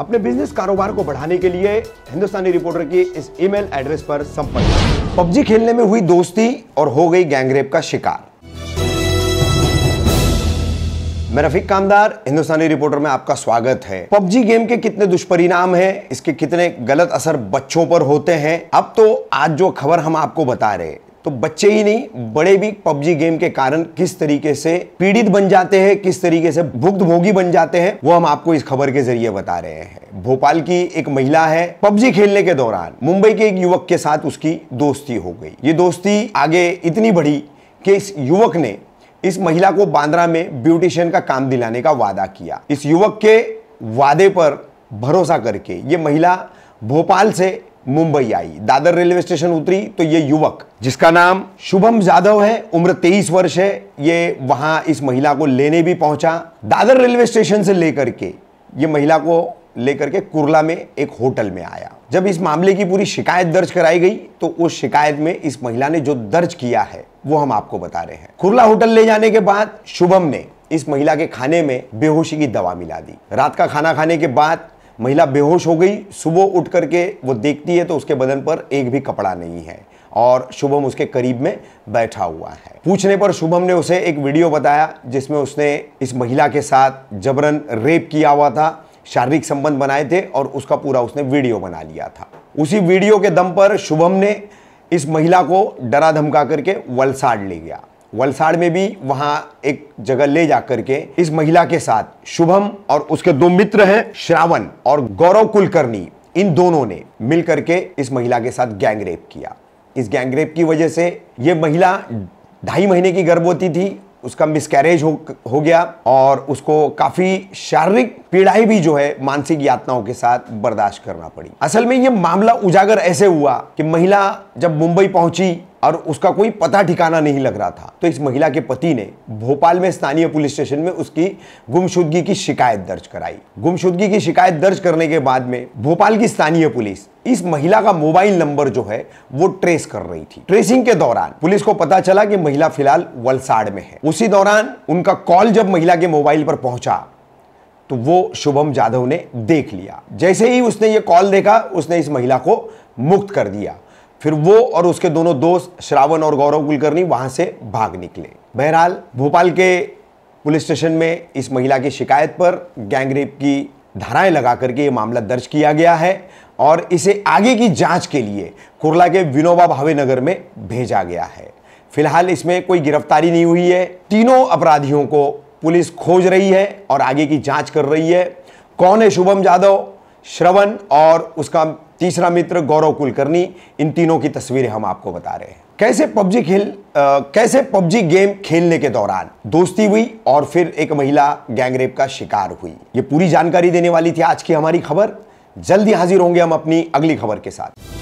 अपने बिजनेस कारोबार को बढ़ाने के लिए हिंदुस्तानी रिपोर्टर की इस ईमेल एड्रेस पर संपर्क पबजी खेलने में हुई दोस्ती और हो गई गैंगरेप का शिकार मैं रफीक कामदार हिंदुस्तानी रिपोर्टर में आपका स्वागत है पबजी गेम के कितने दुष्परिणाम हैं इसके कितने गलत असर बच्चों पर होते हैं अब तो आज जो खबर हम आपको बता रहे तो बच्चे ही नहीं बड़े भी पबजी गेम के कारण किस तरीके से पीड़ित बन जाते हैं किस तरीके से भुक्त भोगी बन जाते हैं वो हम आपको इस खबर के जरिए बता रहे हैं भोपाल की एक महिला है पबजी खेलने के दौरान मुंबई के एक युवक के साथ उसकी दोस्ती हो गई ये दोस्ती आगे इतनी बढ़ी कि इस युवक ने इस महिला को बांद्रा में ब्यूटिशियन का काम दिलाने का वादा किया इस युवक के वादे पर भरोसा करके ये महिला भोपाल से मुंबई आई दादर रेलवे स्टेशन उतरी तो ये युवक जिसका नाम शुभम जाधव है उम्र 23 वर्ष है ये वहां इस महिला को लेने भी पहुंचा दादर रेलवे स्टेशन से लेकर के ये महिला को लेकर के कुरला में एक होटल में आया जब इस मामले की पूरी शिकायत दर्ज कराई गई तो उस शिकायत में इस महिला ने जो दर्ज किया है वो हम आपको बता रहे हैं कुरला होटल ले जाने के बाद शुभम ने इस महिला के खाने में बेहोशी की दवा मिला दी रात का खाना खाने के बाद महिला बेहोश हो गई सुबह उठ करके वो देखती है तो उसके बदन पर एक भी कपड़ा नहीं है और शुभम उसके करीब में बैठा हुआ है पूछने पर शुभम ने उसे एक वीडियो बताया जिसमें उसने इस महिला के साथ जबरन रेप किया हुआ था शारीरिक संबंध बनाए थे और उसका पूरा उसने वीडियो बना लिया था उसी वीडियो के दम पर शुभम ने इस महिला को डरा धमका करके वलसाड ले गया वलसाड़ में भी वहां एक जगह ले जाकर के इस महिला के साथ शुभम और उसके दो मित्र हैं श्रावण और गौरव कुलकर्णी इन दोनों ने मिलकर के इस महिला के साथ गैंगरेप किया इस गैंगरेप की वजह से ये महिला ढाई महीने की गर्भवती थी उसका मिसकैरेज हो हो गया और उसको काफ़ी शारीरिक पीड़ाएं भी जो है मानसिक यातनाओं के साथ बर्दाश्त करना पड़ी असल में यह मामला उजागर ऐसे हुआ कि महिला जब मुंबई पहुंची और उसका कोई पता ठिकाना नहीं लग रहा था तो इस महिला के पति ने भोपाल में स्थानीय पुलिस स्टेशन में उसकी गुमशुदगी की शिकायत दर्ज कराई गुमशुदगी की शिकायत दर्ज करने के बाद में भोपाल की स्थानीय पुलिस इस महिला का मोबाइल नंबर जो है वो ट्रेस कर रही थी ट्रेसिंग के दौरान पुलिस को पता चला कि महिला फिलहाल वलसाड़ में है उसी दौरान उनका कॉल जब महिला के मोबाइल पर पहुंचा तो वो शुभम जाधव ने देख लिया जैसे ही उसने ये कॉल देखा उसने इस महिला को मुक्त कर दिया फिर वो और उसके दोनों दोस्त श्रावण और गौरव कुलकर्णी वहां से भाग निकले बहरहाल भोपाल के पुलिस स्टेशन में इस महिला की शिकायत पर गैंगरेप की धाराएं लगा करके ये मामला दर्ज किया गया है और इसे आगे की जांच के लिए कुरला के विनोबा भावे नगर में भेजा गया है फिलहाल इसमें कोई गिरफ्तारी नहीं हुई है तीनों अपराधियों को पुलिस खोज रही है और आगे की जांच कर रही है कौन है शुभम यादव श्रवण और उसका तीसरा मित्र गौरव कुलकर्णी इन तीनों की तस्वीरें हम आपको बता रहे हैं कैसे पबजी खेल आ, कैसे पबजी गेम खेलने के दौरान दोस्ती हुई और फिर एक महिला गैंगरेप का शिकार हुई ये पूरी जानकारी देने वाली थी आज की हमारी खबर जल्दी हाजिर होंगे हम अपनी अगली खबर के साथ